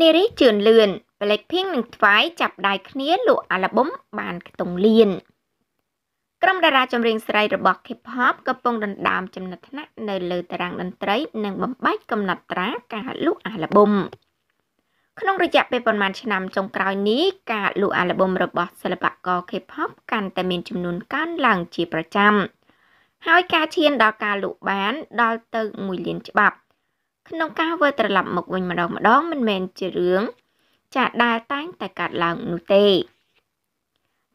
នារីជឿនលឿន Blackpink និង Twice ចាប់ដៃគ្នាលក់អាល់ប៊ុមបានខ្ទង់លៀនក្រុមតារាចម្រៀងស្រីរបស់ K-pop កំពុងដណ្ដើមចំណាត់ថ្នាក់នៅលើតារាងតន្ត្រី និងបំបែកកំណត់ត្រាការលក់អាល់ប៊ុមក្នុងរយៈពេលប្រហែលឆ្នាំចុងក្រោយនេះការលក់អាល់ប៊ុមរបស់សិល្បករ K-pop កាន់តែមានចំនួនកើនឡើងជាប្រចាំហើយការឈានដល់ការលក់បានដល់ទៅ1លានច្បាប់ក្នុងការវិលត្រឡប់មកវិញម្ដងម្ដងមិនមែនជារឿងចាដែលតែងតែកើតឡើងនោះទេ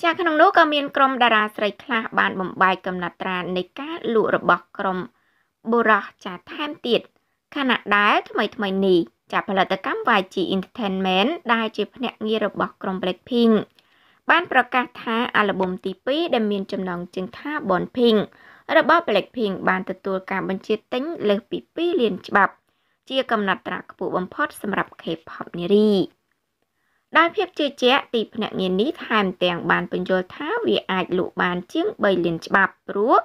ចាក្នុងនោះក៏មានក្រុមតារាស្រីខ្លះបានបំបែកកំណត់ត្រានៃការលក់របស់ក្រុមបុរសចាថែមទៀតខណៈដែលថ្មីថ្មីនេះចាផលិតកម្ម YG Entertainment ដែលជាភ្នាក់ងាររបស់ក្រុម Blackpink បានប្រកាសថាអាល់ប៊ុមទី2ដែលមានចំណងជើងថា Bonpink របស់ Blackpink បានទទួលការបញ្ជាទិញលើសពី2លានច្បាប់ជាកំណត់ត្រាខ្ពស់បំផុតសម្រាប់ K-pop នារីដោយភាពជឿជាក់ទីភ្នាក់ងារនេះថែមទាំងបានបញ្យល់ថាវាអាចលក់បានជាង3លាន ច្បាប់ព្រោះ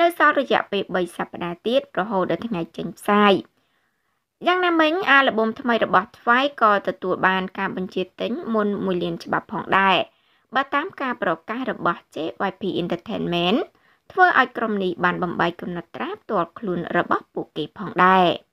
នៅសល់រយៈពេល3សប្តាហ៍ទៀតរហូតដល់ថ្ងៃចេញផ្សាយយ៉ាងណាមិញអាល់ប៊ុមថ្មីរបស់ Twice ក៏ទទួលបានការបញ្ជាទិញមុន1លាន ច្បាប់ផងដែរបើតាមការប្រកាសរបស់ JYP Entertainment ធ្វើឲ្យក្រុមនេះបានបំបីកំណត់ត្រាផ្ទាល់ខ្លួនរបស់ពួកគេផងដែរ។